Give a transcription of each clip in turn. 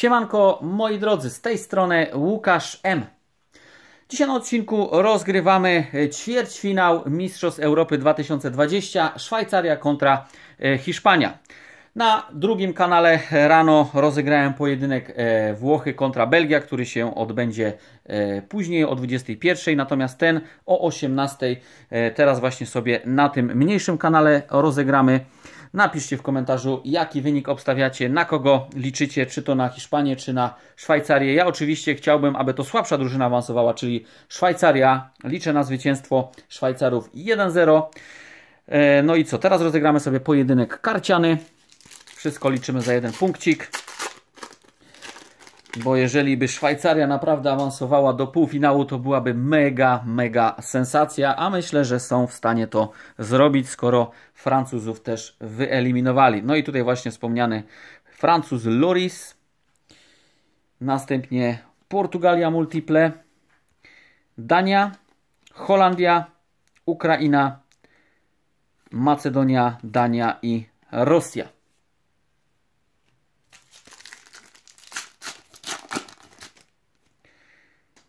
Siemanko, moi drodzy, z tej strony Łukasz M. Dzisiaj na odcinku rozgrywamy ćwierćfinał Mistrzostw Europy 2020 Szwajcaria kontra e, Hiszpania. Na drugim kanale rano rozegrałem pojedynek e, Włochy kontra Belgia, który się odbędzie e, później o 21, natomiast ten o 18 e, teraz właśnie sobie na tym mniejszym kanale rozegramy. Napiszcie w komentarzu, jaki wynik obstawiacie, na kogo liczycie, czy to na Hiszpanię, czy na Szwajcarię. Ja oczywiście chciałbym, aby to słabsza drużyna awansowała, czyli Szwajcaria. Liczę na zwycięstwo Szwajcarów 1-0. No i co, teraz rozegramy sobie pojedynek karciany. Wszystko liczymy za jeden punkcik. Bo jeżeli by Szwajcaria naprawdę awansowała do półfinału, to byłaby mega, mega sensacja, a myślę, że są w stanie to zrobić, skoro Francuzów też wyeliminowali. No i tutaj właśnie wspomniany Francuz Loris, następnie Portugalia Multiple, Dania, Holandia, Ukraina, Macedonia, Dania i Rosja.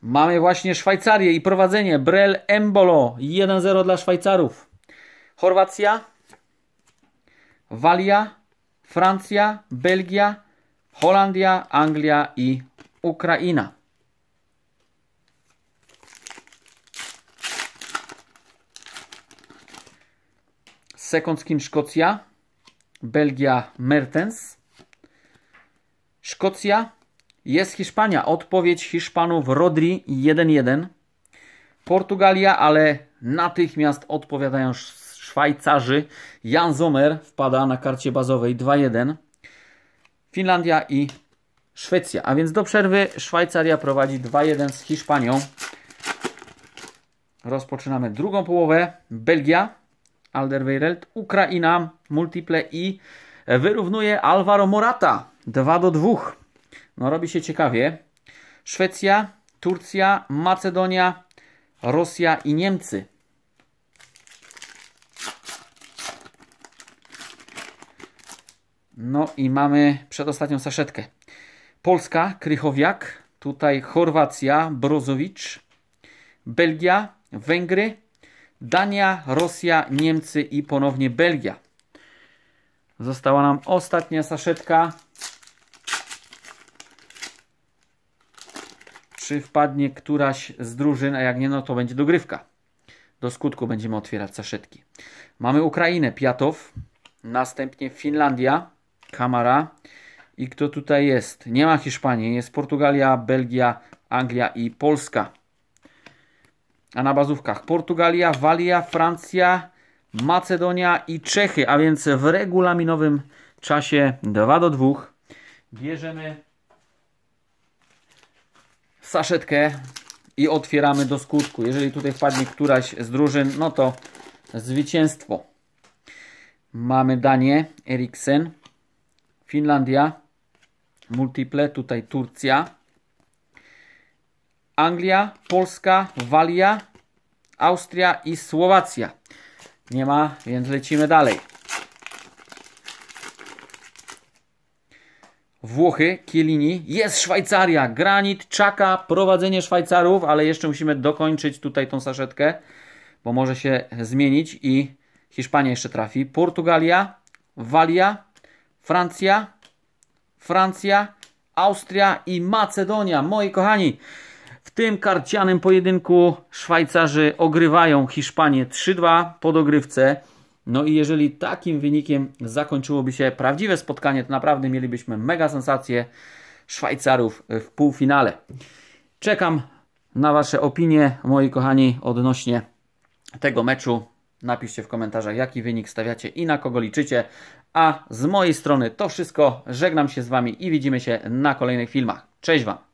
Mamy właśnie Szwajcarię i prowadzenie. Brel Embolo 1-0 dla Szwajcarów. Chorwacja, Walia, Francja, Belgia, Holandia, Anglia i Ukraina. skin Szkocja, Belgia Mertens, Szkocja, jest Hiszpania. Odpowiedź Hiszpanów Rodri 1-1. Portugalia, ale natychmiast odpowiadają Szwajcarzy. Jan Zomer wpada na karcie bazowej 2-1. Finlandia i Szwecja. A więc do przerwy Szwajcaria prowadzi 2-1 z Hiszpanią. Rozpoczynamy drugą połowę. Belgia, Alderweireld, Ukraina, multiple i wyrównuje Alvaro Morata 2 2. No robi się ciekawie. Szwecja, Turcja, Macedonia, Rosja i Niemcy. No i mamy przedostatnią saszetkę. Polska, Krychowiak, tutaj Chorwacja, Brozowicz, Belgia, Węgry, Dania, Rosja, Niemcy i ponownie Belgia. Została nam ostatnia saszetka. czy wpadnie któraś z drużyn, a jak nie, no to będzie dogrywka. Do skutku będziemy otwierać saszetki. Mamy Ukrainę, Piatow, następnie Finlandia, Kamara i kto tutaj jest? Nie ma Hiszpanii, jest Portugalia, Belgia, Anglia i Polska. A na bazówkach Portugalia, Walia, Francja, Macedonia i Czechy, a więc w regulaminowym czasie 2 do 2 bierzemy saszetkę i otwieramy do skutku. Jeżeli tutaj wpadnie któraś z drużyn, no to zwycięstwo. Mamy Danię, Eriksen, Finlandia, Multiple, tutaj Turcja, Anglia, Polska, Walia, Austria i Słowacja. Nie ma, więc lecimy dalej. Włochy, Kielini, jest Szwajcaria, granit, czaka, prowadzenie Szwajcarów, ale jeszcze musimy dokończyć tutaj tą saszetkę, bo może się zmienić i Hiszpania jeszcze trafi. Portugalia, Walia, Francja, Francja, Austria i Macedonia. Moi kochani, w tym karcianym pojedynku Szwajcarzy ogrywają Hiszpanię 3-2 po dogrywce. No i jeżeli takim wynikiem zakończyłoby się prawdziwe spotkanie, to naprawdę mielibyśmy mega sensację Szwajcarów w półfinale. Czekam na Wasze opinie, moi kochani, odnośnie tego meczu. Napiszcie w komentarzach, jaki wynik stawiacie i na kogo liczycie. A z mojej strony to wszystko. Żegnam się z Wami i widzimy się na kolejnych filmach. Cześć Wam!